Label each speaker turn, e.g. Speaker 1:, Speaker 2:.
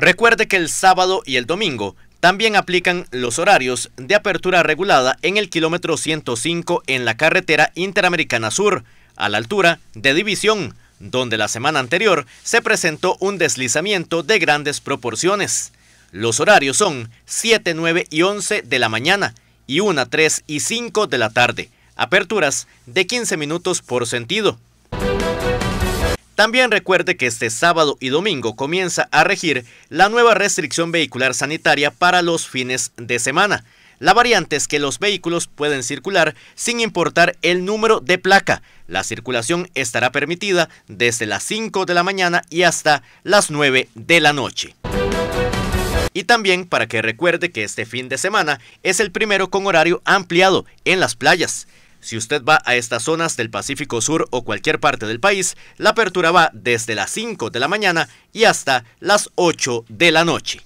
Speaker 1: Recuerde que el sábado y el domingo también aplican los horarios de apertura regulada en el kilómetro 105 en la carretera Interamericana Sur, a la altura de División, donde la semana anterior se presentó un deslizamiento de grandes proporciones. Los horarios son 7, 9 y 11 de la mañana y 1, 3 y 5 de la tarde. Aperturas de 15 minutos por sentido. También recuerde que este sábado y domingo comienza a regir la nueva restricción vehicular sanitaria para los fines de semana. La variante es que los vehículos pueden circular sin importar el número de placa. La circulación estará permitida desde las 5 de la mañana y hasta las 9 de la noche. Y también para que recuerde que este fin de semana es el primero con horario ampliado en las playas. Si usted va a estas zonas del Pacífico Sur o cualquier parte del país, la apertura va desde las 5 de la mañana y hasta las 8 de la noche.